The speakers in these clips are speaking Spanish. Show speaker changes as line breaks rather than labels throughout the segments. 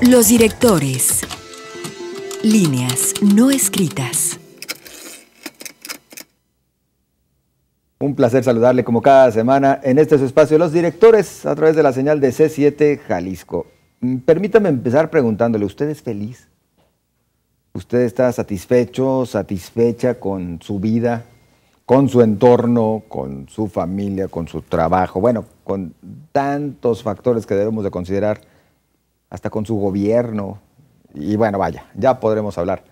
Los directores. Líneas no escritas. Un placer saludarle como cada semana en este espacio Los Directores a través de la señal de C7 Jalisco. Mm, permítame empezar preguntándole, ¿usted es feliz? ¿Usted está satisfecho, satisfecha con su vida, con su entorno, con su familia, con su trabajo, bueno, con tantos factores que debemos de considerar, hasta con su gobierno. Y bueno, vaya, ya podremos hablar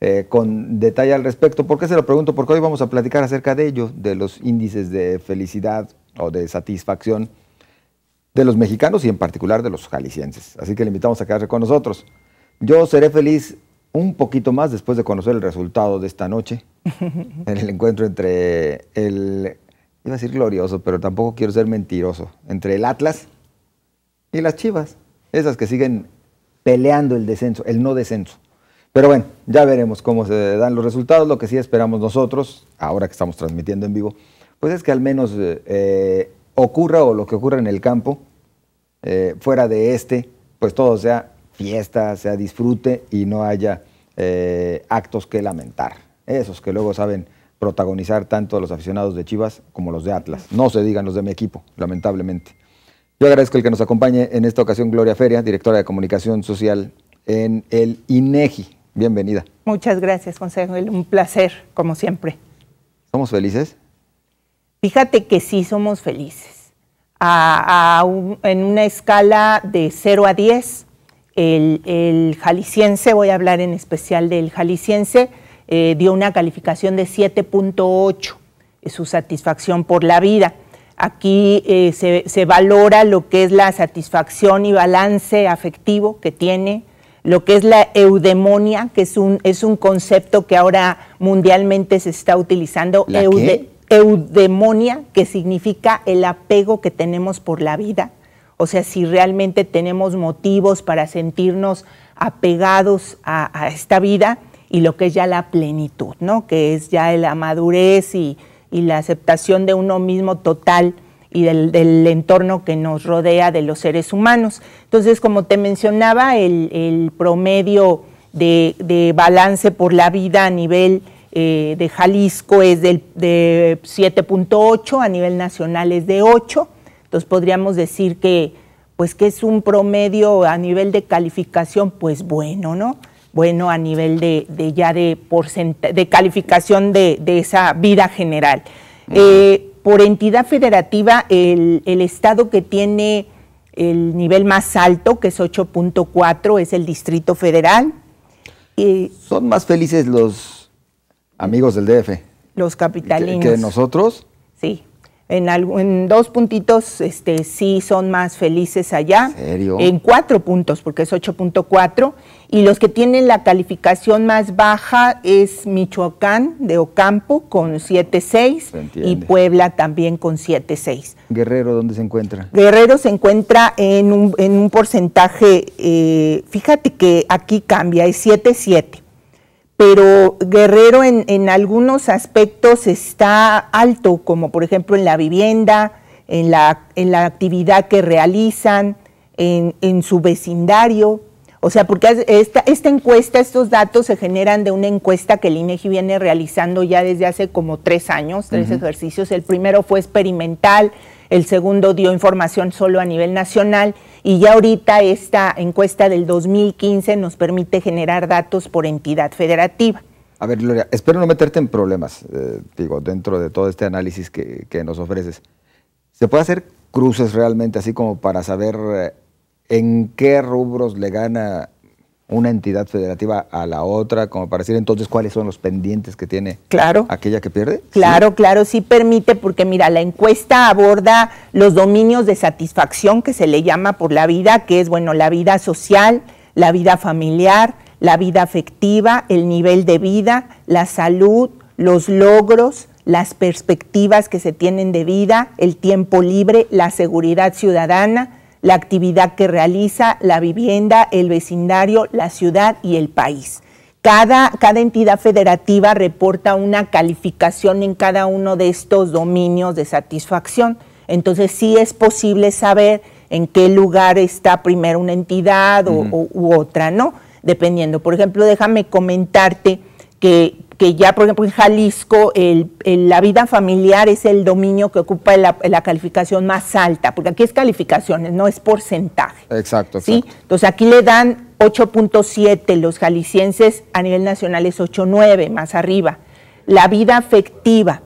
eh, con detalle al respecto. ¿Por qué se lo pregunto? Porque hoy vamos a platicar acerca de ello, de los índices de felicidad o de satisfacción de los mexicanos y en particular de los jaliscienses. Así que le invitamos a quedarse con nosotros. Yo seré feliz un poquito más después de conocer el resultado de esta noche, en el encuentro entre el, iba a decir glorioso, pero tampoco quiero ser mentiroso, entre el Atlas y las Chivas, esas que siguen peleando el descenso, el no descenso. Pero bueno, ya veremos cómo se dan los resultados. Lo que sí esperamos nosotros, ahora que estamos transmitiendo en vivo, pues es que al menos eh, ocurra o lo que ocurra en el campo, eh, fuera de este, pues todo sea fiesta, sea disfrute y no haya eh, actos que lamentar. Esos que luego saben protagonizar tanto a los aficionados de Chivas como los de Atlas. No se digan los de mi equipo, lamentablemente. Yo agradezco el que nos acompañe en esta ocasión Gloria Feria, directora de Comunicación Social en el INEGI. E Bienvenida.
Muchas gracias, Consejo. Un placer, como siempre.
¿Somos felices?
Fíjate que sí somos felices. en una escala de 0 a 10, el, jalisciense, voy a hablar en especial del jalisciense, eh, dio una calificación de 7.8, su satisfacción por la vida. Aquí eh, se, valora lo que es la satisfacción y balance afectivo que tiene, lo que es la eudemonia, que es un, es un concepto que ahora mundialmente se está utilizando, eudemonia, que significa el apego que tenemos por la vida o sea, si realmente tenemos motivos para sentirnos apegados a, esta vida y lo que es ya la plenitud, ¿no? Que es ya la madurez y, la aceptación de uno mismo total y del, entorno que nos rodea de los seres humanos. Entonces, como te mencionaba, el, promedio de, balance por la vida a nivel eh, de Jalisco es de 7.8, a nivel nacional es de 8 entonces podríamos decir que, pues que es un promedio a nivel de calificación, pues bueno, ¿no? Bueno, a nivel de, ya de, de calificación de, esa vida general. Eh, por entidad federativa, el, estado que tiene el nivel más alto, que es 8.4, es el Distrito Federal.
Y Son más felices los amigos del DF.
Los capitalinos. que nosotros. Sí. En, en, dos puntitos este, sí son más felices allá. ¿En, cuatro puntos, porque es 8.4. Y los que tienen la calificación más baja es Michoacán de Ocampo con 7.6 y Puebla también con 7.6. Guerrero, ¿dónde se encuentra? Guerrero se encuentra en un, porcentaje, eh, fíjate que aquí cambia, es 7.7 pero Guerrero en, algunos aspectos está alto, como por ejemplo en la vivienda, en la, actividad que realizan, en, su vecindario. O sea, porque esta, encuesta, estos datos se generan de una encuesta que el INEGI viene realizando ya desde hace como tres años, tres ejercicios. El primero fue experimental, el segundo dio información solo a nivel nacional y ya ahorita esta encuesta del 2015 nos permite generar datos por entidad federativa.
A ver, Gloria, espero no meterte en problemas, eh, digo, dentro de todo este análisis que, que, nos ofreces. ¿Se puede hacer cruces realmente así como para saber eh, en qué rubros le gana una entidad federativa a la otra, como para decir entonces cuáles son los pendientes que tiene aquella que pierde? Claro,
claro, sí permite, porque mira, la encuesta aborda los dominios de satisfacción que se le llama por la vida, que es, bueno, la vida social, la vida familiar, la vida afectiva, el nivel de vida, la salud, los logros, las perspectivas que se tienen de vida, el tiempo libre, la seguridad ciudadana, la actividad que realiza, la vivienda, el vecindario, la ciudad y el país. Cada, cada, entidad federativa reporta una calificación en cada uno de estos dominios de satisfacción. Entonces sí es posible saber en qué lugar está primero una entidad u otra, ¿no? Dependiendo. Por ejemplo, déjame comentarte que, que ya, por ejemplo, en Jalisco el, la vida familiar es el dominio que ocupa la, calificación más alta, porque aquí es calificaciones, no es porcentaje. Exacto. ¿sí? Entonces aquí le dan 8.7, los jaliscienses a nivel nacional es 8.9, más arriba. La vida afectiva,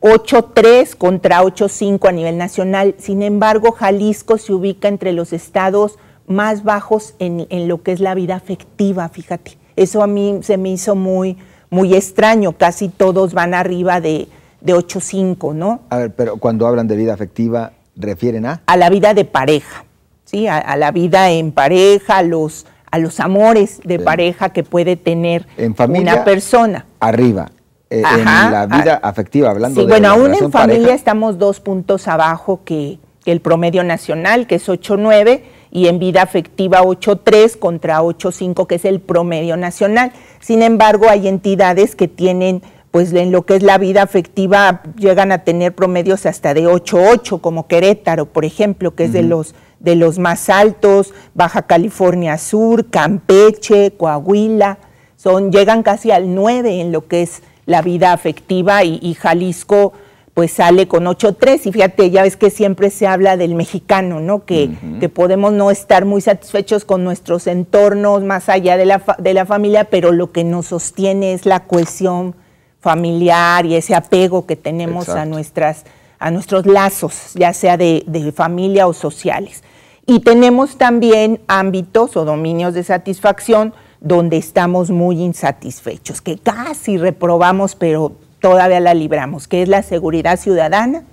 8.3 contra 8.5 a nivel nacional. Sin embargo, Jalisco se ubica entre los estados más bajos en, en lo que es la vida afectiva, fíjate. Eso a mí se me hizo muy muy extraño, casi todos van arriba de, de 8.5, ¿no?
A ver, pero cuando hablan de vida afectiva, ¿refieren a? A la vida
de pareja, ¿sí? A, la vida en pareja, a los, a los amores de pareja que puede tener en familia, una persona. Arriba. Eh, en la vida
afectiva, hablando sí, Bueno, aún en familia
estamos dos puntos abajo que, el promedio nacional, que es 8.9, y en vida afectiva 8.3 contra 8.5, que es el promedio nacional. Sin embargo, hay entidades que tienen pues en lo que es la vida afectiva llegan a tener promedios hasta de 8.8, como Querétaro, por ejemplo, que es de los de los más altos, Baja California Sur, Campeche, Coahuila, son llegan casi al 9 en lo que es la vida afectiva y Jalisco pues sale con 8-3 y fíjate, ya ves que siempre se habla del mexicano, ¿no? Que, podemos no estar muy satisfechos con nuestros entornos más allá de la, de la familia, pero lo que nos sostiene es la cohesión familiar y ese apego que tenemos a, nuestras, a nuestros lazos, ya sea de, de familia o sociales. Y tenemos también ámbitos o dominios de satisfacción donde estamos muy insatisfechos, que casi reprobamos, pero todavía la libramos, que es la seguridad ciudadana.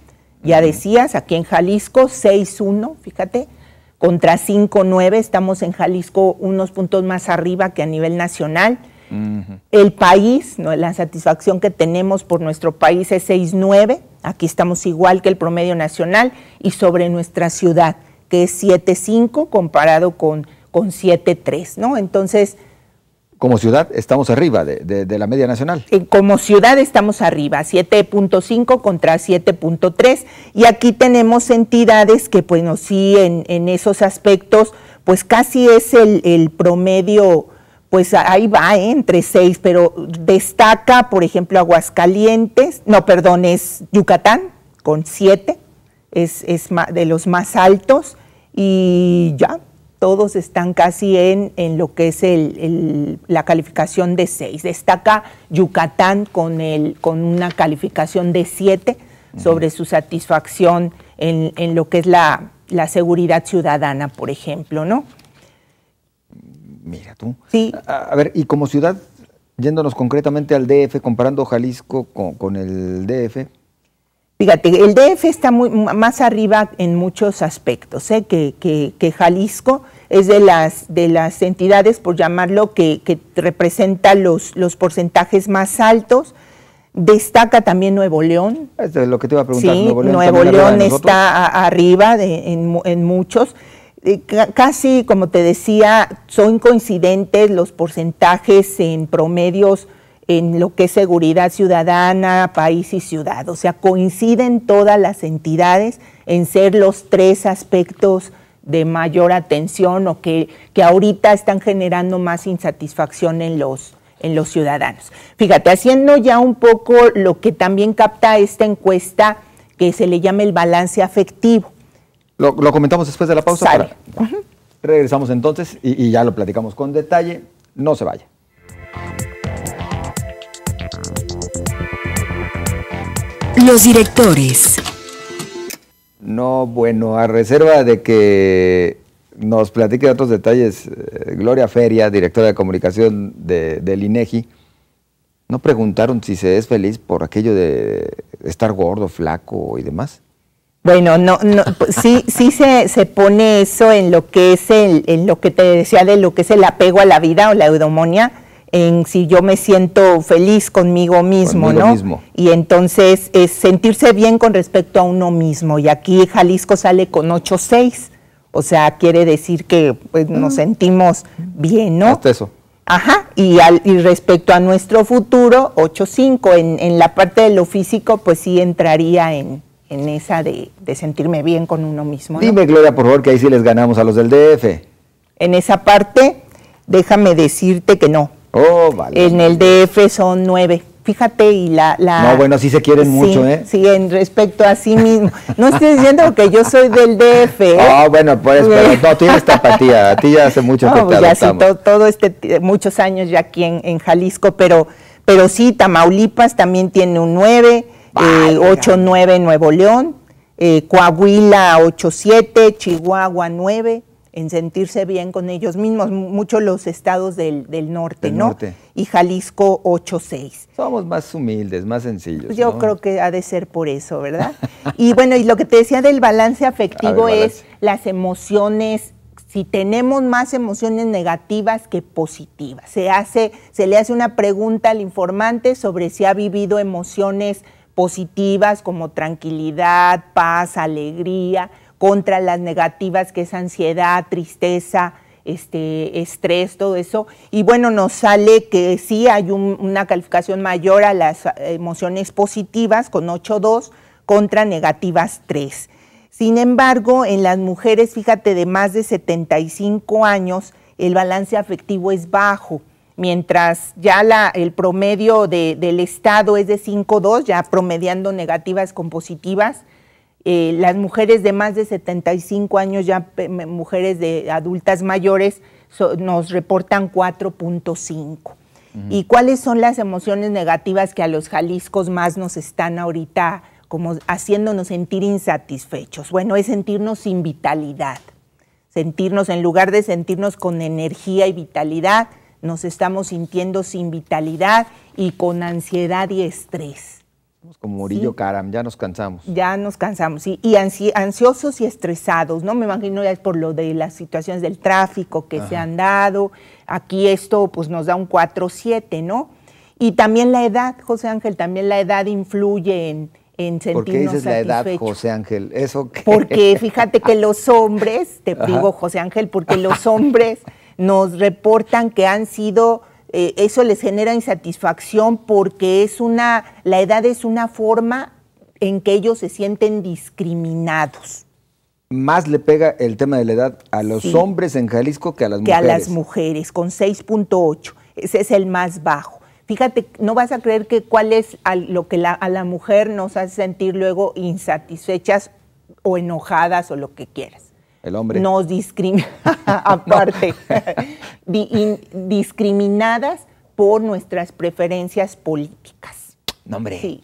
Ya decías, aquí en Jalisco 6-1, fíjate, contra 5-9, estamos en Jalisco unos puntos más arriba que a nivel nacional. El país, la satisfacción que tenemos por nuestro país es 6-9, aquí estamos igual que el promedio nacional, y sobre nuestra ciudad, que es 7-5 comparado con, con 7-3, ¿no? Entonces,
como ciudad estamos arriba de, la
media nacional. Eh, como ciudad estamos arriba, 7.5 contra 7.3. Y aquí tenemos entidades que, bueno, sí, en, esos aspectos, pues casi es el, promedio, pues ahí va, ¿eh? entre 6, pero destaca, por ejemplo, Aguascalientes, no, perdón, es Yucatán, con 7, es, es de los más altos, y ya, todos están casi en, lo que es el, la calificación de 6. Destaca Yucatán con, el, con una calificación de 7 sobre su satisfacción en, lo que es la, seguridad ciudadana, por ejemplo, ¿no? Mira tú. Sí.
A, ver, y como ciudad, yéndonos concretamente al DF, comparando Jalisco con, con el
DF, Fíjate, el DF está muy, más arriba en muchos aspectos ¿eh? que, Jalisco. Es de las, entidades, por llamarlo, que, representa los, porcentajes más altos. Destaca también Nuevo León.
Es lo que te iba a preguntar. Nuevo León, está
arriba en, muchos. Eh, casi, como te decía, son coincidentes los porcentajes en promedios en lo que es seguridad ciudadana, país y ciudad. O sea, coinciden todas las entidades en ser los tres aspectos de mayor atención o que, que ahorita están generando más insatisfacción en los, en los ciudadanos. Fíjate, haciendo ya un poco lo que también capta esta encuesta que se le llama el balance afectivo. Lo, comentamos
después de la pausa. regresamos entonces y ya lo platicamos con detalle. No se vaya.
Los directores.
No, bueno, a reserva de que nos platique otros detalles, eh, Gloria Feria, directora de comunicación de, del INEGI, ¿no preguntaron si se es feliz por aquello de estar gordo, flaco y demás?
Bueno, no, no pues, sí, sí se, se, pone eso en lo que es el, en lo que te decía de lo que es el apego a la vida o la eudomonía, en si yo me siento feliz conmigo mismo, ¿no? Mismo. Y entonces es sentirse bien con respecto a uno mismo. Y aquí Jalisco sale con 8.6, o sea, quiere decir que pues, nos mm. sentimos bien, ¿no? eso. Ajá, y, respecto a nuestro futuro, 8.5, en, en la parte de lo físico, pues sí entraría en, esa de, sentirme bien con uno mismo. Dime, Gloria,
por favor, que ahí sí les ganamos a los del DF.
En esa parte, déjame decirte que no. Oh, en el DF son nueve. Fíjate, y la, la No, bueno,
sí se quieren mucho, ¿eh?
Sí, en respecto a sí mismo. No estoy diciendo que yo soy del DF. ¿eh? Oh,
bueno, pues, pero tú tienes tapatía. A ti ya hace mucho ya sí,
todo, este, muchos años ya aquí en, Jalisco, pero, pero sí, Tamaulipas también tiene un 9, vale, eh, 8-9 Nuevo León, eh, Coahuila 8-7, Chihuahua 9, en sentirse bien con ellos mismos, muchos los estados del, del norte, ¿no? Y Jalisco 8-6.
Somos más humildes, más sencillos. Pues yo creo
que ha de ser por eso, ¿verdad? y bueno, y lo que te decía del balance afectivo es las emociones. Si tenemos más emociones negativas que positivas, se hace, se le hace una pregunta al informante sobre si ha vivido emociones positivas como tranquilidad, paz, alegría contra las negativas, que es ansiedad, tristeza, este, estrés, todo eso. Y bueno, nos sale que sí hay una calificación mayor a las eh, emociones positivas con 8.2 contra negativas 3. Sin embargo, en las mujeres, fíjate, de más de 75 años, el balance afectivo es bajo, mientras ya el promedio del Estado es de 5.2, ya promediando negativas con positivas, eh, las mujeres de más de 75 años, ya mujeres de adultas mayores, nos reportan 4.5. ¿Y cuáles son las emociones negativas que a los jaliscos más nos están ahorita como haciéndonos sentir insatisfechos? Bueno, es sentirnos sin vitalidad, sentirnos, en lugar de sentirnos con energía y vitalidad, nos estamos sintiendo sin vitalidad y con ansiedad y estrés
como Murillo caram ya nos cansamos.
Ya nos cansamos, sí. Y ansiosos y estresados, ¿no? Me imagino ya es por lo de las situaciones del tráfico que se han dado. Aquí esto pues nos da un 4-7, ¿no? Y también la edad, José Ángel, también la edad influye en, en sentirnos ¿Por qué dices la edad,
José Ángel? ¿Eso Porque
fíjate que los hombres, te digo José Ángel, porque los hombres nos reportan que han sido eh, eso les genera insatisfacción porque es una, la edad es una forma en que ellos se sienten discriminados. Más le pega
el tema de la edad a los hombres en Jalisco que a las mujeres. Que a las
mujeres, con 6.8. Ese es el más bajo. Fíjate, no vas a creer que cuál es lo que a la mujer nos hace sentir luego insatisfechas o enojadas o lo que quieras el hombre. Nos discrimina, aparte, discriminadas por nuestras preferencias políticas. No, hombre. Sí.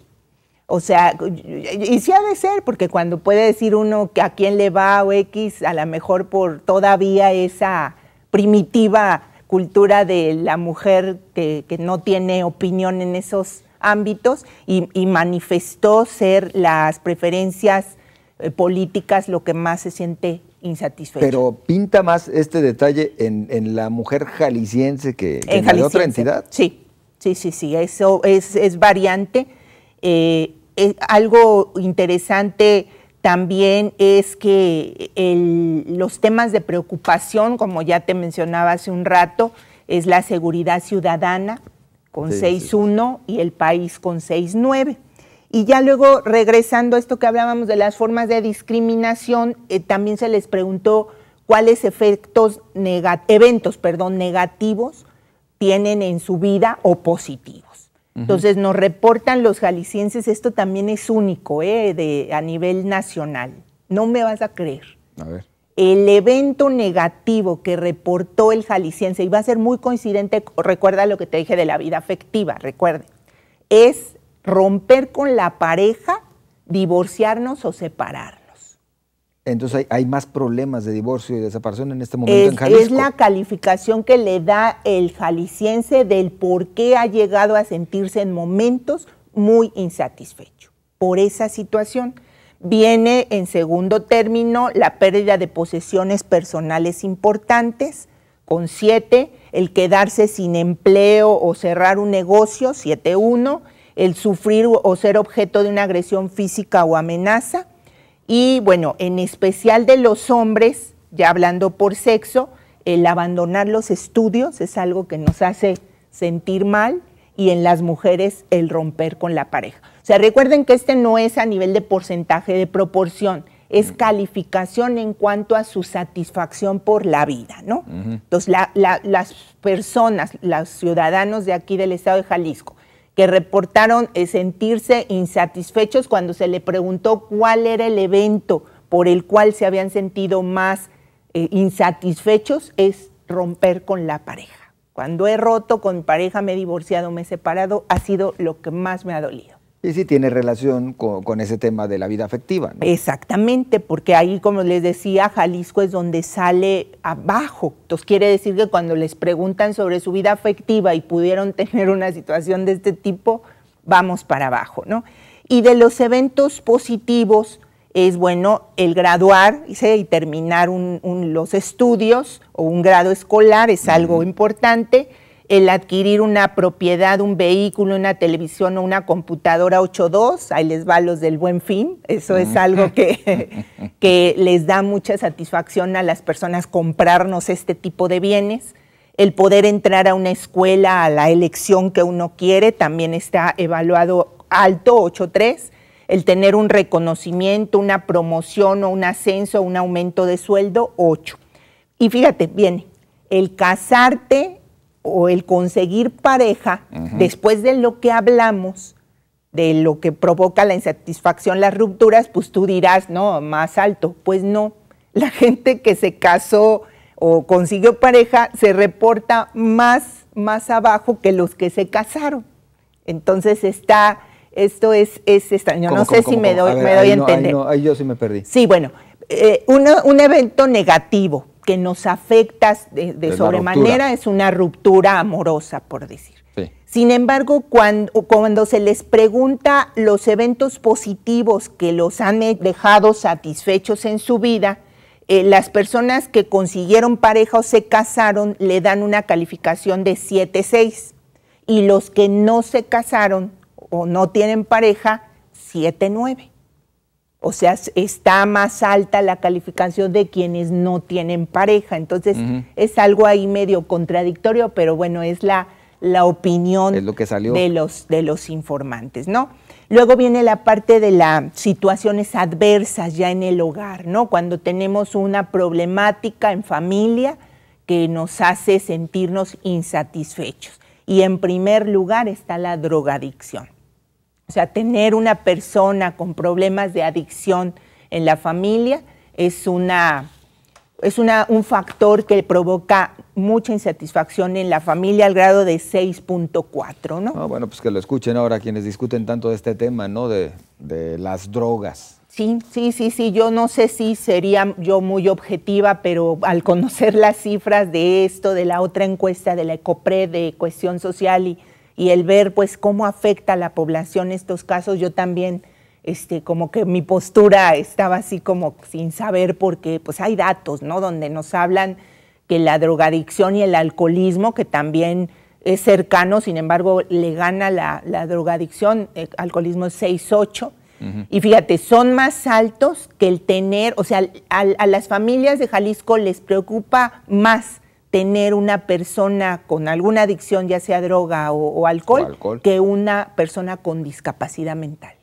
O sea, y sí ha de ser, porque cuando puede decir uno que a quién le va o X, a lo mejor por todavía esa primitiva cultura de la mujer que, no tiene opinión en esos ámbitos y, manifestó ser las preferencias eh, políticas lo que más se siente pero
pinta más este detalle en, la mujer jalisciense que, en, otra entidad.
Sí, sí, sí, sí, eso es, variante. Eh, eh, algo interesante también es que los temas de preocupación, como ya te mencionaba hace un rato, es la seguridad ciudadana con 6.1 y el país con 6.9. Y ya luego, regresando a esto que hablábamos de las formas de discriminación, eh, también se les preguntó cuáles efectos eventos perdón, negativos tienen en su vida o positivos. Entonces nos reportan los jaliscienses, esto también es único eh, de, a nivel nacional. No me vas a creer. A ver. El evento negativo que reportó el jalisciense, y va a ser muy coincidente, recuerda lo que te dije de la vida afectiva, recuerde, es romper con la pareja, divorciarnos o separarnos.
Entonces hay, más problemas de divorcio y de separación en este momento es, en Jalisco. Es la
calificación que le da el jalisciense del por qué ha llegado a sentirse en momentos muy insatisfecho por esa situación. Viene en segundo término la pérdida de posesiones personales importantes, con siete, el quedarse sin empleo o cerrar un negocio, siete-uno el sufrir o ser objeto de una agresión física o amenaza. Y bueno, en especial de los hombres, ya hablando por sexo, el abandonar los estudios es algo que nos hace sentir mal y en las mujeres el romper con la pareja. O sea, recuerden que este no es a nivel de porcentaje de proporción, es calificación en cuanto a su satisfacción por la vida, ¿no? Entonces, las personas, los ciudadanos de aquí del estado de Jalisco, que reportaron eh, sentirse insatisfechos cuando se le preguntó cuál era el evento por el cual se habían sentido más eh, insatisfechos es romper con la pareja. Cuando he roto con mi pareja, me he divorciado, me he separado, ha sido lo que más me ha dolido.
Y si tiene relación
con, ese tema de la vida afectiva. Exactamente, porque ahí, como les decía, Jalisco es donde sale abajo. Entonces quiere decir que cuando les preguntan sobre su vida afectiva y pudieron tener una situación de este tipo, vamos para abajo, ¿no? Y de los eventos positivos, es bueno el graduar y terminar los estudios o un grado escolar, es algo importante el adquirir una propiedad, un vehículo, una televisión o una computadora 8.2, ahí les va los del buen fin, eso es algo que, que les da mucha satisfacción a las personas comprarnos este tipo de bienes. El poder entrar a una escuela, a la elección que uno quiere, también está evaluado alto, 8.3. El tener un reconocimiento, una promoción o un ascenso, un aumento de sueldo, 8. Y fíjate, viene el casarte, o el conseguir pareja, después de lo que hablamos, de lo que provoca la insatisfacción, las rupturas, pues tú dirás, no, más alto. Pues no, la gente que se casó o consiguió pareja se reporta más, más abajo que los que se casaron. Entonces está, esto es, es extraño. no sé si me doy me doy a entender. ahí, yo sí
me perdí. Sí,
bueno, eh, un evento negativo que nos afecta de, sobremanera es una ruptura amorosa, por decir. Sin embargo, cuando, se les pregunta los eventos positivos que los han eh, dejado satisfechos en su vida, eh, las personas que consiguieron pareja o se casaron le dan una calificación de 7-6 y los que no se casaron o no tienen pareja, 7-9. O sea, está más alta la calificación de quienes no tienen pareja. Entonces, es algo ahí medio contradictorio, pero bueno, es la, opinión De, los, de los informantes, ¿no? Luego viene la parte de las situaciones adversas ya en el hogar, ¿no? Cuando tenemos una problemática en familia que nos hace sentirnos insatisfechos. Y en primer lugar está la drogadicción. O sea, tener una persona con problemas de adicción en la familia es, una, es una, un factor que provoca mucha insatisfacción en la familia al grado de 6.4, ¿no? ¿no? Ah,
bueno, pues que lo escuchen ahora quienes discuten tanto de este tema, ¿no? De, las drogas.
Sí, sí, sí, sí. Yo no sé si sería yo muy objetiva, pero al conocer las cifras de esto, de la otra encuesta de la ECOPRE de Cuestión social y y el ver pues cómo afecta a la población estos casos, yo también este, como que mi postura estaba así como sin saber porque pues hay datos, ¿no? Donde nos hablan que la drogadicción y el alcoholismo, que también es cercano, sin embargo, le gana la, drogadicción, alcoholismo es 6-8. Y fíjate, son más altos que el tener, o sea, a las familias de Jalisco les preocupa más tener una persona con alguna adicción, ya sea droga o, alcohol, que una persona con discapacidad mental.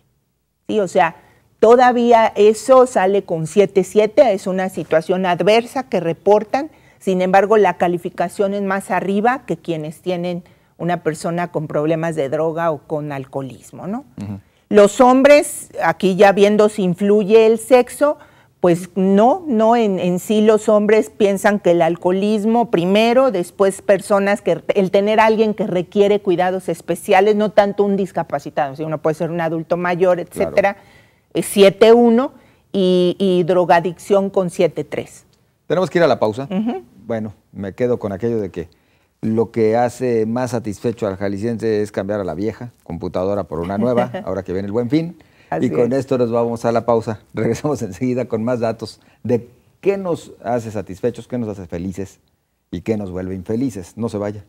¿Sí? O sea, todavía eso sale con 7-7, es una situación adversa que reportan, sin embargo la calificación es más arriba que quienes tienen una persona con problemas de droga o con alcoholismo. Los hombres, aquí ya viendo si influye el sexo, pues no, no en, sí los hombres piensan que el alcoholismo primero, después personas que el tener a alguien que requiere cuidados especiales, no tanto un discapacitado, si uno puede ser un adulto mayor, etcétera, es 7-1 y, drogadicción con 7-3.
Tenemos que ir a la pausa. Bueno, me quedo con aquello de que lo que hace más satisfecho al jalisciense es cambiar a la vieja computadora por una nueva, ahora que viene el buen fin y con esto nos vamos a la pausa. Regresamos enseguida con más datos de qué nos hace satisfechos, qué nos hace felices y qué nos vuelve infelices. No se vaya.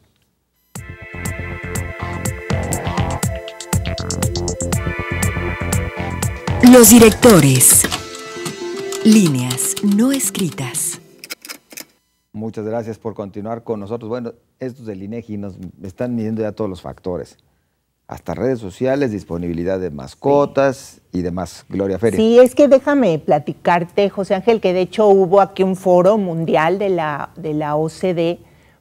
Los directores. Líneas no escritas. Muchas gracias por continuar con nosotros. Bueno, estos del INEGI nos están midiendo ya todos los factores hasta redes sociales, disponibilidad de mascotas y demás. Gloria Feria. Sí,
es que déjame platicarte, José Ángel, que de hecho hubo aquí un foro mundial de la, de la OCDE,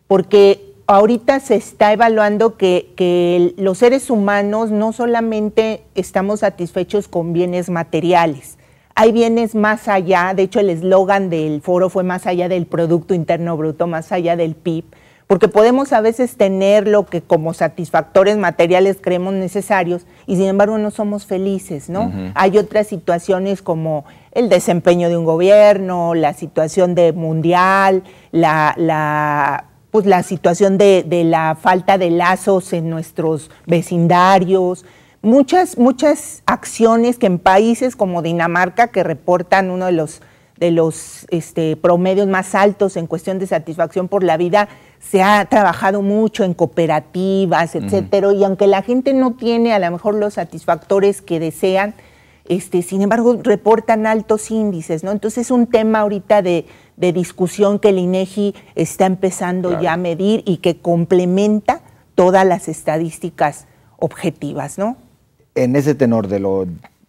porque ahorita se está evaluando que, que los seres humanos no solamente estamos satisfechos con bienes materiales, hay bienes más allá, de hecho el eslogan del foro fue más allá del Producto Interno Bruto, más allá del PIB porque podemos a veces tener lo que como satisfactores materiales creemos necesarios y sin embargo no somos felices, ¿no? Hay otras situaciones como el desempeño de un gobierno, la situación de mundial, la, la pues, situación de, la falta de lazos en nuestros vecindarios, muchas, muchas acciones que en países como Dinamarca, que reportan uno de los, de los este, promedios más altos en cuestión de satisfacción por la vida, se ha trabajado mucho en cooperativas, etcétera, y aunque la gente no tiene a lo mejor los satisfactores que desean, este, sin embargo, reportan altos índices, ¿no? Entonces es un tema ahorita de, discusión que el INEGI e está empezando ya a medir y que complementa todas las estadísticas objetivas, ¿no?
En ese tenor de lo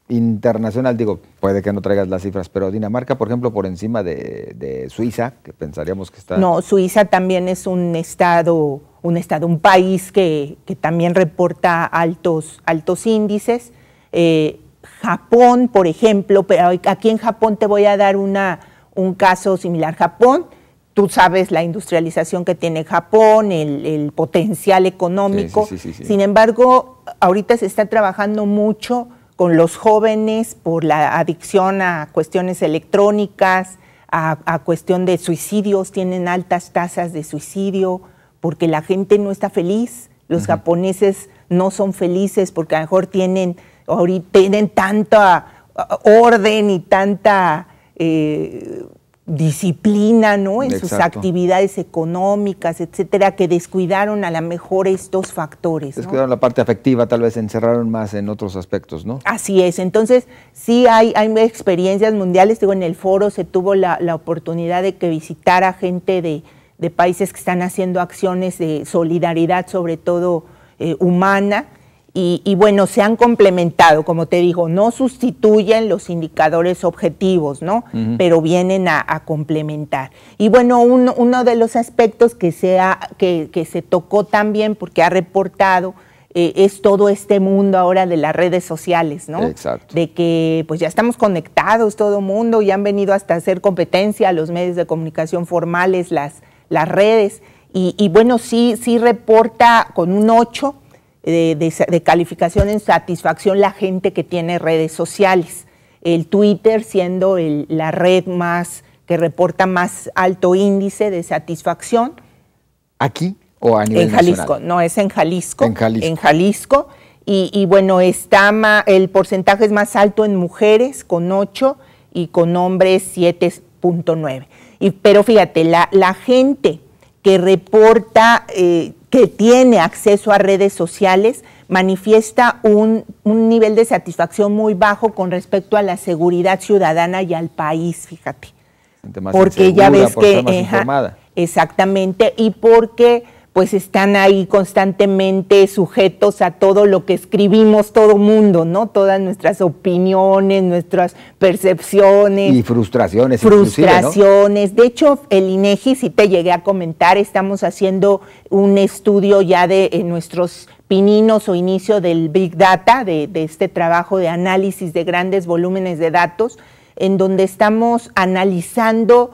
internacional, digo, puede que no traigas las cifras, pero Dinamarca, por ejemplo, por encima de, Suiza, que pensaríamos que está... No,
Suiza también es un estado, un estado, un país que, también reporta altos, altos índices. Eh, Japón, por ejemplo, pero aquí en Japón te voy a dar una, un caso similar. Japón, tú sabes la industrialización que tiene Japón, el, potencial económico. Sin embargo, ahorita se está trabajando mucho con los jóvenes por la adicción a cuestiones electrónicas, a, cuestión de suicidios, tienen altas tasas de suicidio porque la gente no está feliz, los japoneses no son felices porque a lo mejor tienen, ahorita, tienen tanta uh, orden y tanta... Eh, disciplina, ¿no? En sus actividades económicas, etcétera, que descuidaron a lo mejor estos factores. Descuidaron
la parte afectiva, tal vez encerraron más en otros aspectos, ¿no?
Así es. Entonces, sí hay, experiencias mundiales. Digo, en el foro se tuvo la, oportunidad de que visitara gente de, países que están haciendo acciones de solidaridad, sobre todo eh, humana y, bueno, se han complementado, como te digo, no sustituyen los indicadores objetivos, ¿no? Pero vienen a, complementar. Y bueno, uno de los aspectos que se, ha, que, que, se tocó también, porque ha reportado, eh, es todo este mundo ahora de las redes sociales, ¿no? Exacto. De que pues ya estamos conectados todo mundo y han venido hasta hacer competencia los medios de comunicación formales, las, las redes. Y, bueno, sí, sí reporta con un 8 de, calificación en satisfacción la gente que tiene redes sociales. El Twitter siendo la red más que reporta más alto índice de satisfacción.
¿Aquí o a nivel En Jalisco,
no, es en Jalisco. En Jalisco. Y, bueno, está el porcentaje es más alto en mujeres con 8 y con hombres 7.9. Pero fíjate, la, gente que reporta eh, que tiene acceso a redes sociales manifiesta un, un, nivel de satisfacción muy bajo con respecto a la seguridad ciudadana y al país, fíjate. Porque ya ves que... exactamente, y porque pues están ahí constantemente sujetos a todo lo que escribimos todo mundo, ¿no? Todas nuestras opiniones, nuestras percepciones. Y
frustraciones. Frustraciones.
De hecho, el INEGI, si te llegué a comentar, estamos haciendo un estudio ya de nuestros pininos o inicio del Big Data, de este trabajo de análisis de grandes volúmenes de datos, en donde estamos analizando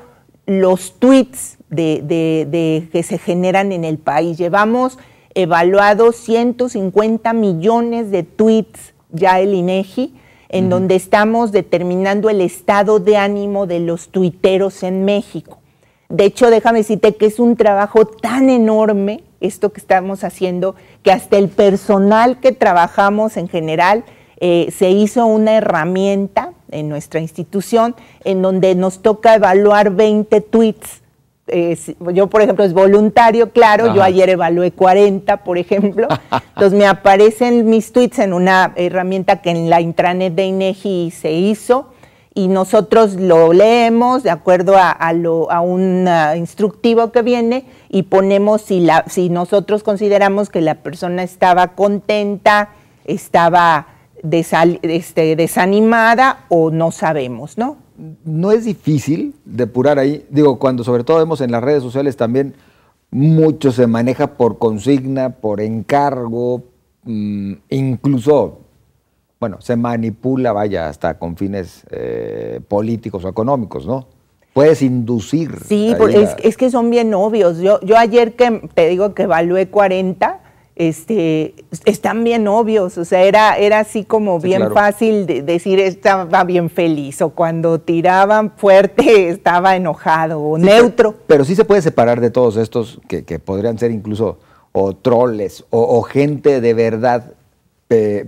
los tweets de, que se generan en el país. Llevamos evaluados 150 millones de tweets ya el INEGI, en donde estamos determinando el estado de ánimo de los tuiteros en México. De hecho, déjame decirte que es un trabajo tan enorme esto que estamos haciendo, que hasta el personal que trabajamos en general eh, se hizo una herramienta en nuestra institución, en donde nos toca evaluar 20 tweets. yo, por ejemplo, es voluntario, claro, yo ayer evalué 40, por ejemplo. Entonces me aparecen mis tweets en una herramienta que en la intranet de INEGI se hizo y nosotros lo leemos de acuerdo a, un ah, instructivo que viene y ponemos si, la, si nosotros consideramos que la persona estaba contenta, estaba este, desanimada o no sabemos, ¿no?
No es difícil depurar ahí, digo, cuando sobre todo vemos en las redes sociales también mucho se maneja por consigna, por encargo, mm, incluso, bueno, se manipula, vaya, hasta con fines eh, políticos o económicos, ¿no? Puedes inducir.
Sí, es, es, que son bien obvios. Yo, yo ayer que te digo que evalué 40, este, están bien obvios, o sea, era, era así como bien fácil de decir estaba bien feliz, o cuando tiraban fuerte estaba enojado o neutro.
Pero, sí se puede separar de todos estos que, podrían ser incluso o troles o, gente de verdad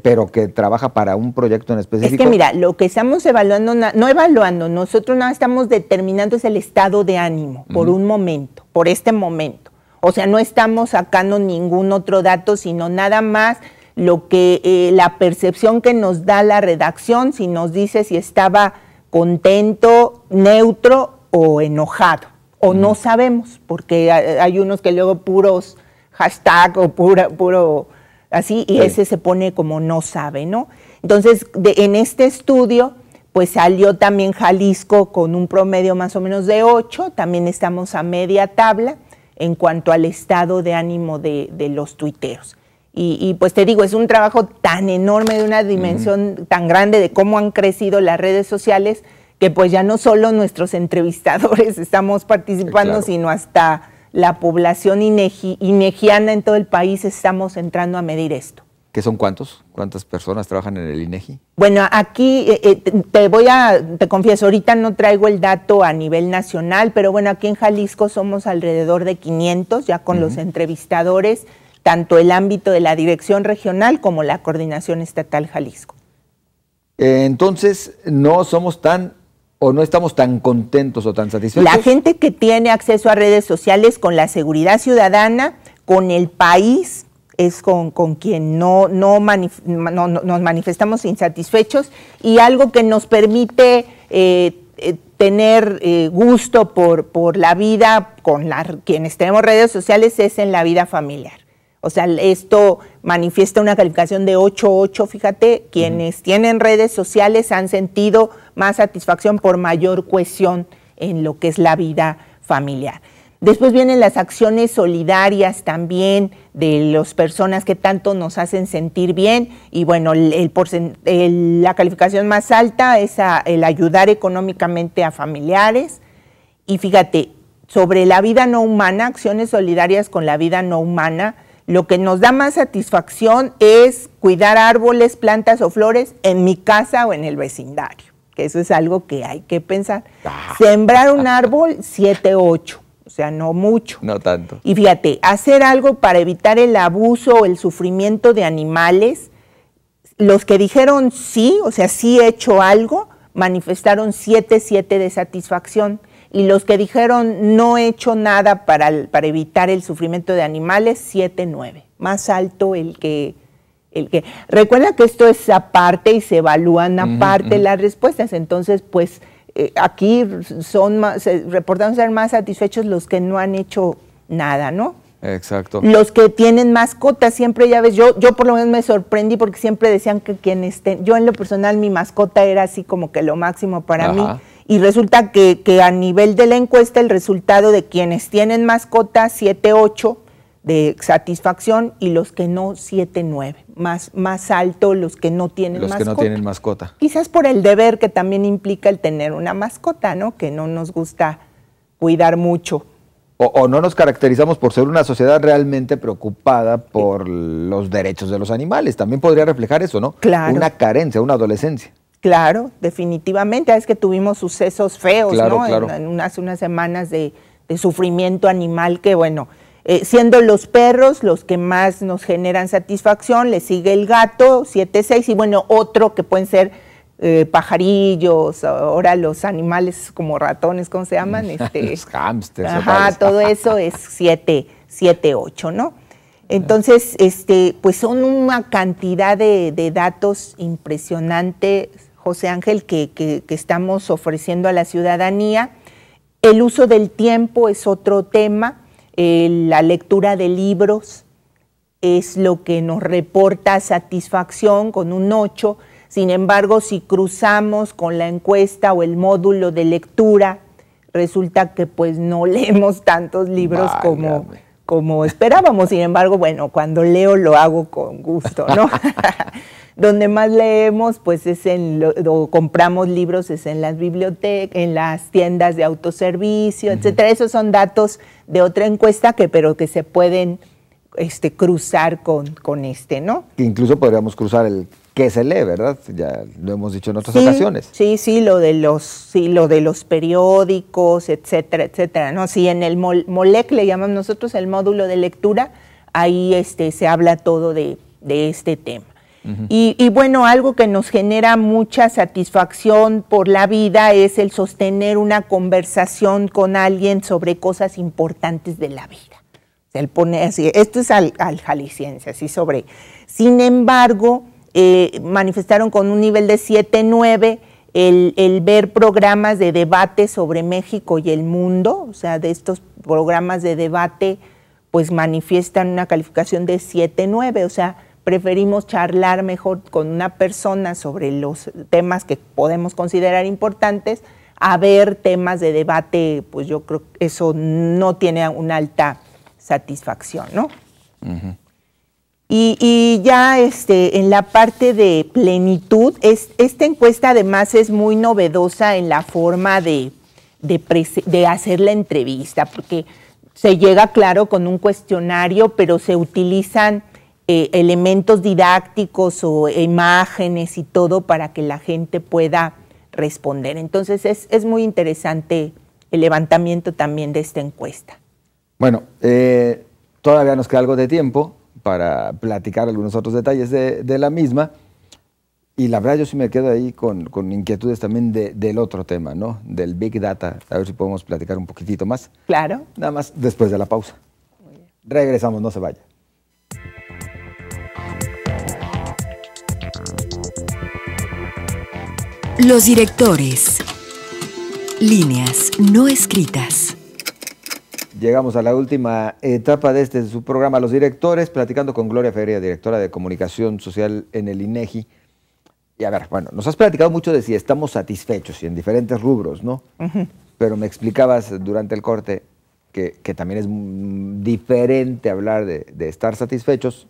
pero que trabaja para un proyecto en específico. Es que mira,
lo que estamos evaluando, no evaluando, nosotros nada estamos determinando es el estado de ánimo por un momento, por este momento. O sea, no estamos sacando ningún otro dato, sino nada más lo que eh, la percepción que nos da la redacción, si nos dice si estaba contento, neutro o enojado. O no sabemos, porque hay unos que luego puros hashtag o pura, puro así, y ese se pone como no sabe, ¿no? Entonces, en este estudio, pues salió también Jalisco con un promedio más o menos de 8, también estamos a media tabla en cuanto al estado de ánimo de, los tuiteros. Y, pues te digo, es un trabajo tan enorme, de una dimensión tan grande de cómo han crecido las redes sociales, que pues ya no solo nuestros entrevistadores estamos participando, sino hasta la población inegi en todo el país estamos entrando a medir esto.
¿Qué son cuántos? ¿Cuántas personas trabajan en el INEGI? E
bueno, aquí eh, eh, te voy a, te confieso, ahorita no traigo el dato a nivel nacional, pero bueno, aquí en Jalisco somos alrededor de 500, ya con los entrevistadores, tanto el ámbito de la dirección regional como la coordinación estatal Jalisco.
Eh, entonces, no somos tan o no estamos tan contentos o tan satisfechos. La
gente que tiene acceso a redes sociales con la seguridad ciudadana, con el país, es con, quien no, nos manifestamos insatisfechos y algo que nos permite eh, eh, tener eh, gusto por, la vida con quienes tenemos redes sociales es en la vida familiar. O sea, esto manifiesta una calificación de 8-8, fíjate, quienes tienen redes sociales han sentido más satisfacción por mayor cohesión en lo que es la vida familiar. Después vienen las acciones solidarias también de las personas que tanto nos hacen sentir bien y bueno, el, la calificación más alta es el ayudar económicamente a familiares. Y fíjate, sobre la vida no humana, acciones solidarias con la vida no humana, lo que nos da más satisfacción es cuidar árboles, plantas o flores en mi casa o en el vecindario, que eso es algo que hay que pensar. Ah. Sembrar un árbol, 7, 8 o sea, no mucho. No tanto. Y fíjate, hacer algo para evitar el abuso o el sufrimiento de animales, los que dijeron sí, o sea, sí he hecho algo, manifestaron 7-7 de satisfacción. Y los que dijeron no he hecho nada para, para evitar el sufrimiento de animales, 7-9. Más alto el que, el que... Recuerda que esto es aparte y se evalúan aparte las respuestas. Entonces, pues eh, aquí son se ser más satisfechos los que no han hecho nada, ¿no?
Exacto. Los
que tienen mascotas, siempre ya ves, yo, yo por lo menos me sorprendí porque siempre decían que quienes estén, yo en lo personal mi mascota era así como que lo máximo para mí. Y resulta que, que, a nivel de la encuesta el resultado de quienes tienen mascotas, 7, 8, de satisfacción y los que no siete, nueve. más, más alto los que no tienen mascota. que no tienen mascota. Quizás por el deber que también implica el tener una mascota, ¿no? Que no nos gusta cuidar mucho.
O, no nos caracterizamos por ser una sociedad realmente preocupada por los derechos de los animales. También podría reflejar eso, ¿no? Claro. Una carencia, una adolescencia.
Claro, definitivamente. Ah, es que tuvimos sucesos feos, ¿no? En, en, unas, unas semanas de sufrimiento animal que, bueno, eh, siendo los perros los que más nos generan satisfacción, le sigue el gato, 7, 6, y bueno, otro que pueden ser eh, pajarillos, ahora los animales como ratones, ¿cómo se llaman? Este, los Ajá, todo eso es 7, siete, 8, ¿no? Entonces, este, pues son una cantidad de, datos impresionantes, José Ángel, que, que, que estamos ofreciendo a la ciudadanía. El uso del tiempo es otro tema eh, la lectura de libros es lo que nos reporta satisfacción con un 8. Sin embargo, si cruzamos con la encuesta o el módulo de lectura, resulta que pues no leemos tantos libros como, como esperábamos. Sin embargo, bueno, cuando leo lo hago con gusto, ¿no? Donde más leemos, pues es en, lo, o compramos libros, es en las bibliotecas, en las tiendas de autoservicio, etc. etcétera. Esos son datos de otra encuesta, que, pero que se pueden este, cruzar con, con este, ¿no?
incluso podríamos cruzar el que se lee, ¿verdad? Ya lo hemos dicho en otras ocasiones.
Sí, sí, lo de los, sí, lo de los periódicos, etcétera, etcétera. No, sí, en el MOLEC le llamamos nosotros el módulo de lectura, ahí este, se habla todo de, de este tema y, bueno, algo que nos genera mucha satisfacción por la vida es el sostener una conversación con alguien sobre cosas importantes de la vida. el así, esto es al, al así sobre. Sin embargo, eh, manifestaron con un nivel de 7-9 el, el, ver programas de debate sobre México y el mundo, o sea, de estos programas de debate, pues manifiestan una calificación de 7-9, o sea, preferimos charlar mejor con una persona sobre los temas que podemos considerar importantes a ver temas de debate, pues yo creo que eso no tiene una alta satisfacción, ¿no? y, ya este, en la parte de plenitud, es, esta encuesta además es muy novedosa en la forma de hacer la entrevista, porque se llega, claro, con un cuestionario, pero se utilizan eh, elementos didácticos o imágenes y todo para que la gente pueda responder. Entonces es, muy interesante el levantamiento también de esta encuesta.
Bueno, eh, todavía nos queda algo de tiempo para platicar algunos otros detalles de, la misma. Y la verdad yo sí me quedo ahí con, inquietudes también del otro tema, ¿no? Del Big Data. A ver si podemos platicar un poquitito más. Claro. Nada más después de la pausa. Regresamos, no se vaya. Los directores. Líneas no escritas. Llegamos a la última etapa de este su programa Los Directores, platicando con Gloria Feria, directora de Comunicación Social en el INEGI. Y a ver, bueno, nos has platicado mucho de si estamos satisfechos y en diferentes rubros, ¿no? Pero me explicabas durante el corte que, también es diferente hablar de estar satisfechos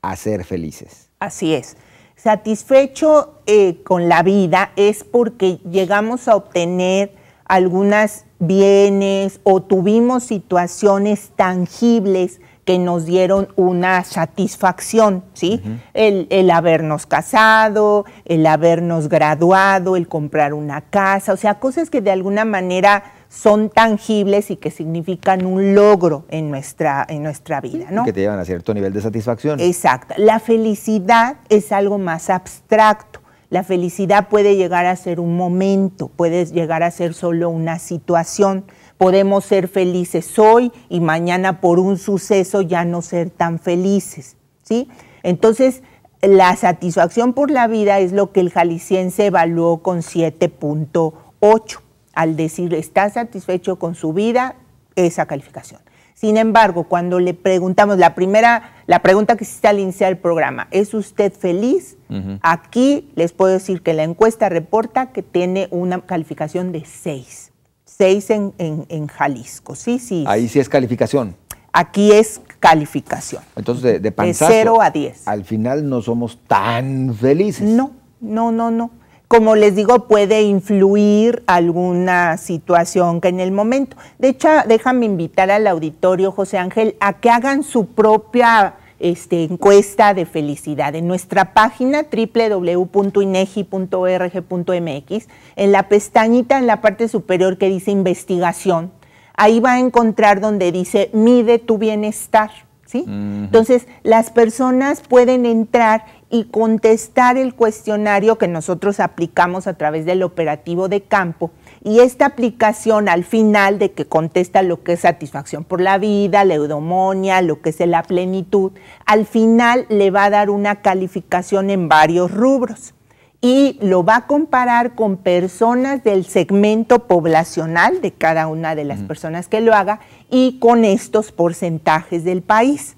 a ser felices.
Así es. Satisfecho eh, con la vida es porque llegamos a obtener algunos bienes o tuvimos situaciones tangibles que nos dieron una satisfacción, ¿sí? el, el, habernos casado, el habernos graduado, el comprar una casa, o sea, cosas que de alguna manera son tangibles y que significan un logro en nuestra, en nuestra vida. ¿no? que te llevan a cierto nivel de satisfacción. Exacto. La felicidad es algo más abstracto. La felicidad puede llegar a ser un momento, puede llegar a ser solo una situación. Podemos ser felices hoy y mañana por un suceso ya no ser tan felices, ¿sí? Entonces, la satisfacción por la vida es lo que el jalisciense evaluó con 7.8 al decir está satisfecho con su vida, esa calificación. Sin embargo, cuando le preguntamos, la primera, la pregunta que se al iniciar el programa, ¿es usted feliz? Aquí les puedo decir que la encuesta reporta que tiene una calificación de 6. 6 en, en, Jalisco, sí, sí.
Ahí sí es calificación. Aquí es calificación. Entonces, de, de De 0 a
10. Al final no somos tan felices. No, no, no, no como les digo, puede influir alguna situación que en el momento. De hecho, déjame invitar al auditorio, José Ángel, a que hagan su propia este, encuesta de felicidad. En nuestra página www.inegi.org.mx, en la pestañita en la parte superior que dice investigación, ahí va a encontrar donde dice mide tu bienestar. ¿Sí? Entonces, las personas pueden entrar y contestar el cuestionario que nosotros aplicamos a través del operativo de campo. Y esta aplicación al final de que contesta lo que es satisfacción por la vida, la lo que es la plenitud, al final le va a dar una calificación en varios rubros y lo va a comparar con personas del segmento poblacional de cada una de las personas que lo haga y con estos porcentajes del país.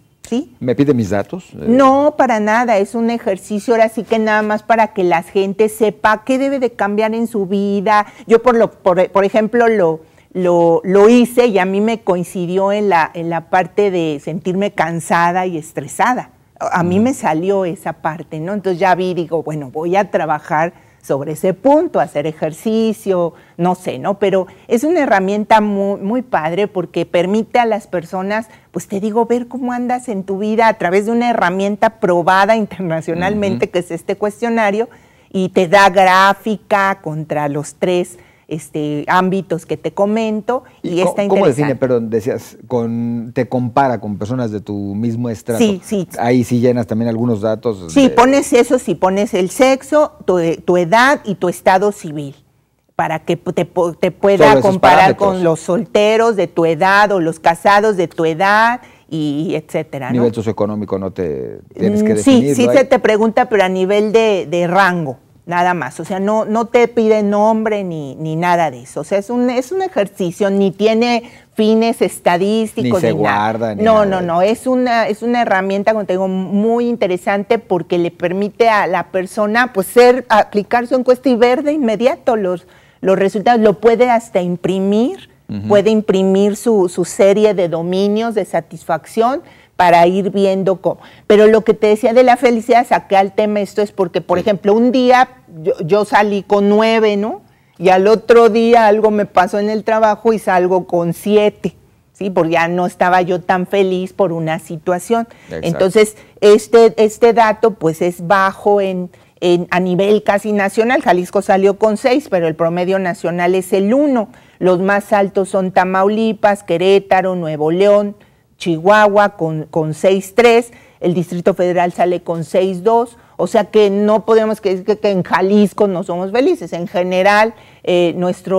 ¿Me pide mis datos? Eh,
no, para nada, es un ejercicio ahora sí que nada más para que la gente sepa qué debe de cambiar en su vida. Yo por lo, por, ejemplo, lo, lo, lo, hice y a mí me coincidió en la, en la parte de sentirme cansada y estresada. A mí mm. me salió esa parte, ¿no? Entonces ya vi, digo, bueno, voy a trabajar sobre ese punto, hacer ejercicio, no sé, ¿no? Pero es una herramienta muy, muy padre porque permite a las personas, pues te digo, ver cómo andas en tu vida a través de una herramienta probada internacionalmente, que es este cuestionario, y te da gráfica contra los tres este, ámbitos que te comento y, está ¿Cómo define,
perdón, decías, con, te compara con personas de tu mismo estrato? Sí, sí. Ahí sí llenas también algunos datos. Sí,
pones eso, si pones el sexo, tu, edad y tu estado civil para que te, pueda comparar con los solteros de tu edad o los casados de tu edad y etcétera. ¿no? Nivel
socioeconómico no te
tienes mm, que definir. Sí, sí se te pregunta, pero a nivel de, de rango nada más. O sea, no, no te pide nombre ni, ni nada de eso. O sea, es un, es un ejercicio, ni tiene fines estadísticos. Ni guarda. no, no, no. Es una, es una herramienta, como te digo, muy interesante porque le permite a la persona pues ser, aplicar su encuesta y ver de inmediato los, los resultados. Lo puede hasta imprimir, puede imprimir su, su serie de dominios de satisfacción para ir viendo cómo. Pero lo que te decía de la felicidad, saqué al tema esto es porque, por ejemplo, un día yo, salí con nueve, ¿no? Y al otro día algo me pasó en el trabajo y salgo con siete, ¿sí? Porque ya no estaba yo tan feliz por una situación. Entonces, este, este dato pues es bajo en, en, a nivel casi nacional. Jalisco salió con seis, pero el promedio nacional es el uno. Los más altos son Tamaulipas, Querétaro, Nuevo León, Chihuahua con, con 6.3, el Distrito Federal sale con 6.2, o sea que no podemos decir que, en Jalisco no somos felices, en general eh, nuestra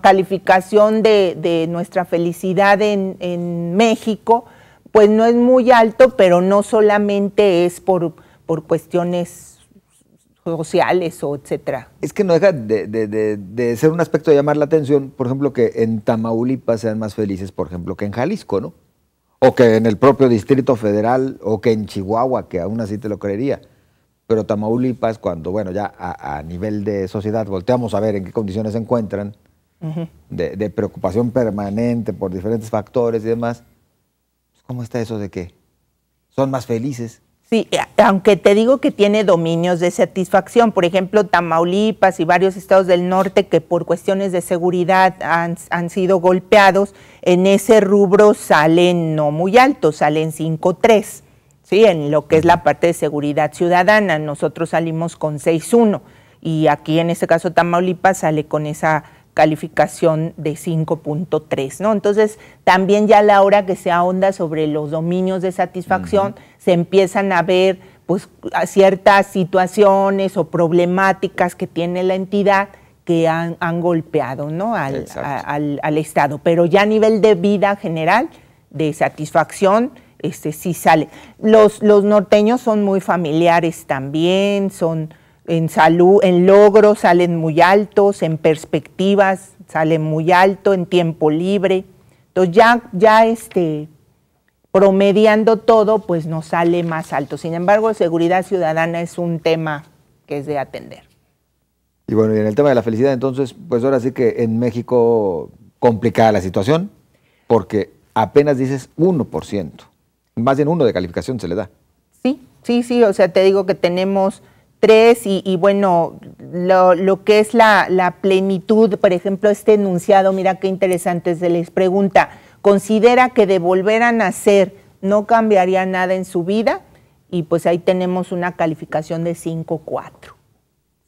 calificación de, nuestra felicidad en, México pues no es muy alto, pero no solamente es por, por cuestiones sociales o etcétera. Es
que no deja de, ser un aspecto de llamar la atención, por ejemplo, que en Tamaulipas sean más felices, por ejemplo, que en Jalisco, ¿no? o que en el propio Distrito Federal, o que en Chihuahua, que aún así te lo creería. Pero Tamaulipas, cuando, bueno, ya a, nivel de sociedad volteamos a ver en qué condiciones se encuentran, de, preocupación permanente por diferentes factores y demás, pues, ¿cómo está eso de que son más felices?
Sí, eh, aunque te digo que tiene dominios de satisfacción, por ejemplo, Tamaulipas y varios estados del norte que por cuestiones de seguridad han, sido golpeados, en ese rubro salen no muy altos, salen 5-3, ¿sí? en lo que es la parte de seguridad ciudadana. Nosotros salimos con 6-1 y aquí en este caso Tamaulipas sale con esa calificación de 5.3, ¿no? Entonces, también ya a la hora que se ahonda sobre los dominios de satisfacción, se empiezan a ver pues ciertas situaciones o problemáticas que tiene la entidad que han, golpeado ¿no? Al, Estado. Pero ya a nivel de vida general, de satisfacción, este sí sale. los norteños son muy familiares también, son en salud, en logros salen muy altos, en perspectivas salen muy alto, en tiempo libre. Entonces ya, ya este, promediando todo, pues nos sale más alto. Sin embargo, seguridad ciudadana es un tema que es de atender.
Y bueno, y en el tema de la felicidad, entonces, pues ahora sí que en México complicada la situación, porque apenas dices 1%, más bien uno de calificación se le da.
Sí, sí, sí, o sea, te digo que tenemos tres y, bueno, lo, que es la, plenitud, por ejemplo, este enunciado, mira qué interesante se les pregunta, considera que de volver a nacer no cambiaría nada en su vida y pues ahí tenemos una calificación de 5-4.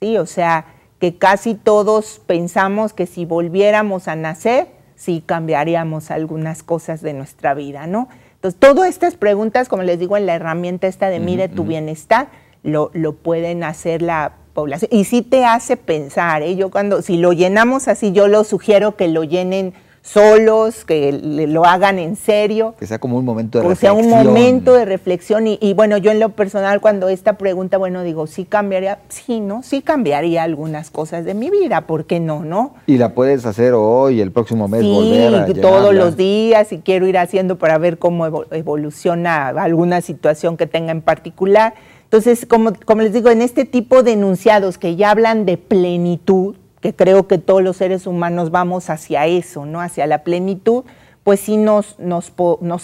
¿sí? O sea, que casi todos pensamos que si volviéramos a nacer, sí cambiaríamos algunas cosas de nuestra vida, ¿no? Entonces, todas estas preguntas, como les digo, en la herramienta esta de mire tu bienestar, lo, pueden hacer la población. Y si te hace pensar, ¿eh? yo cuando, si lo llenamos así, yo lo sugiero que lo llenen solos, que lo hagan en serio.
Que sea como un momento de reflexión. O sea, un momento
de reflexión. Y, bueno, yo en lo personal, cuando esta pregunta, bueno, digo, sí cambiaría, sí, ¿no? Sí cambiaría algunas cosas de mi vida, porque no, no?
Y la puedes hacer hoy, el próximo mes, volver a todos los
días, y quiero ir haciendo para ver cómo evoluciona alguna situación que tenga en particular. Entonces, como, les digo, en este tipo de enunciados que ya hablan de plenitud, que creo que todos los seres humanos vamos hacia eso, ¿no? Hacia la plenitud, pues sí nos, nos,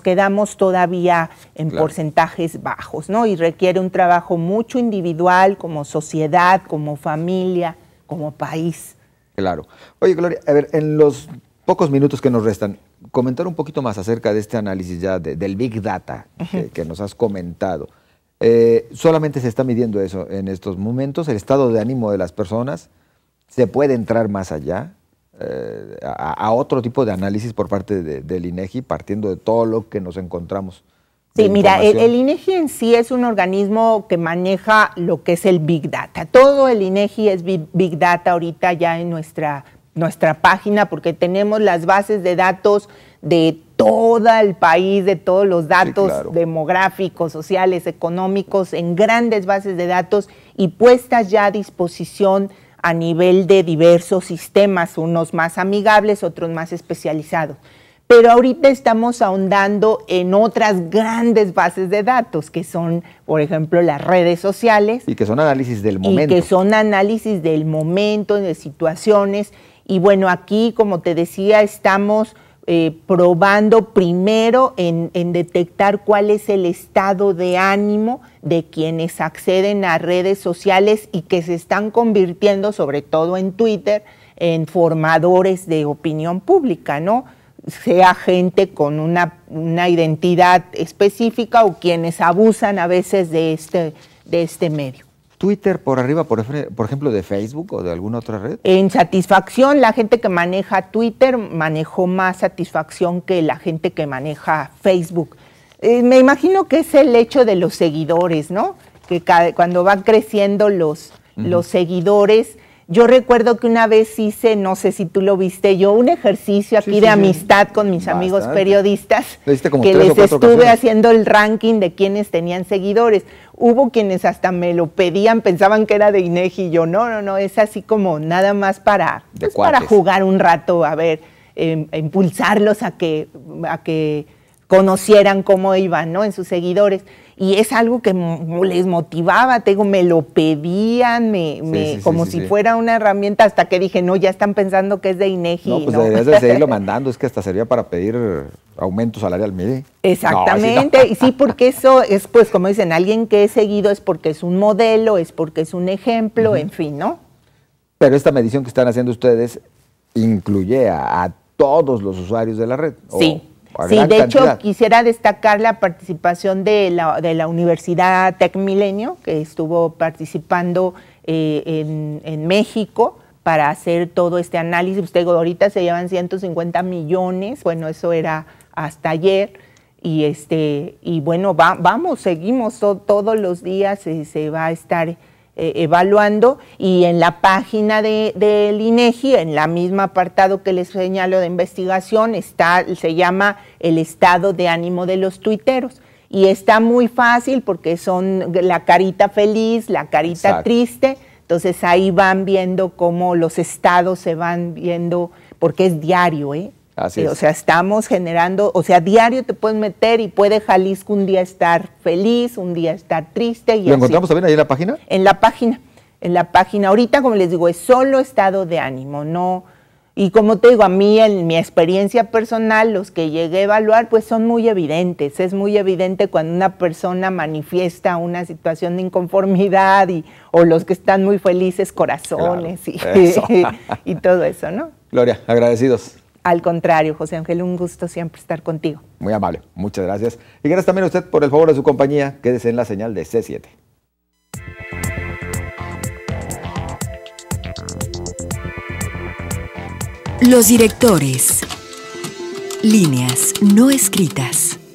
quedamos todavía en porcentajes bajos, ¿no? Y requiere un trabajo mucho individual, como sociedad, como familia, como país.
Claro. Oye, Gloria, a ver, en los pocos minutos que nos restan, comentar un poquito más acerca de este análisis ya del Big Data que, nos has comentado. Eh, solamente se está midiendo eso en estos momentos, el estado de ánimo de las personas. Se puede entrar más allá eh, a, otro tipo de análisis por parte del INEGI, e partiendo de todo lo que nos encontramos.
Sí, mira, el, INEGI e en sí es un organismo que maneja lo que es el Big Data. Todo el INEGI e es Big, Data ahorita ya en nuestra, nuestra página porque tenemos las bases de datos de todo el país, de todos los datos demográficos, sociales, económicos, en grandes bases de datos y puestas ya a disposición a nivel de diversos sistemas, unos más amigables, otros más especializados. Pero ahorita estamos ahondando en otras grandes bases de datos, que son, por ejemplo, las redes sociales.
Y que son análisis del momento. Y
que son análisis del momento, de situaciones. Y bueno, aquí, como te decía, estamos eh, probando primero en, detectar cuál es el estado de ánimo de quienes acceden a redes sociales y que se están convirtiendo, sobre todo en Twitter, en formadores de opinión pública, ¿no? Sea gente con una, una identidad específica o quienes abusan a veces de este, de este medio.
Twitter por arriba, por, ejemplo, de Facebook o de alguna otra red?
En satisfacción, la gente que maneja Twitter manejó más satisfacción que la gente que maneja Facebook. Eh, me imagino que es el hecho de los seguidores, ¿no? Que cuando van creciendo los, los seguidores. Yo recuerdo que una vez hice, no sé si tú lo viste, yo un ejercicio aquí de amistad con mis amigos periodistas, que les estuve haciendo el ranking de quienes tenían seguidores. Hubo quienes hasta me lo pedían, pensaban que era de INEGI y yo, no, no, no, es así como nada más para, pues, jugar un rato, a ver, em, impulsarlos a que, a que conocieran cómo iban, ¿no? En sus seguidores y es algo que les motivaba, te digo, me lo pedían, me, como si fuera una herramienta, hasta que dije, no, ya están pensando que es de INEGI. No, pues de seguirlo
mandando, es que hasta servía para pedir aumento salarial, mire. Exactamente,
y sí, porque eso es, pues, como dicen, alguien que he seguido es porque es un modelo, es porque es un ejemplo, en fin, ¿no?
Pero esta medición que están haciendo ustedes incluye a, todos los usuarios de la red. Sí. Sí, de hecho
quisiera destacar la participación de la, de la Universidad Tec Milenio, que estuvo participando eh, en, en, México para hacer todo este análisis. Usted pues, ahorita se llevan 150 millones, bueno, eso era hasta ayer. Y, este, y bueno, vamos, seguimos todos los días, eh, se va a estar eh, evaluando y en la página del de, de INEGI, en la misma apartado que les señalo de investigación, está, se llama el estado de ánimo de los tuiteros. Y está muy fácil porque son la carita feliz, la carita triste. Entonces ahí van viendo cómo los estados se van viendo, porque es diario, ¿eh? O sea, estamos generando, o sea, diario te puedes meter y puede Jalisco un día estar feliz, un día estar triste. ¿Lo encontramos también ahí en la página? En la página, en la página. Ahorita, como les digo, es solo estado de ánimo, no. Y como te digo, a mí, en mi experiencia personal, los que llegué a evaluar, pues son muy evidentes. Es muy evidente cuando una persona manifiesta una situación de inconformidad y, o los que están muy felices, corazones y todo eso, ¿no?
Gloria, agradecidos.
Al contrario, José Ángel, un gusto siempre estar contigo.
Muy amable, muchas gracias. Y gracias también a usted por el favor de su compañía. Quédese en la señal de C7. Los directores. Líneas no escritas.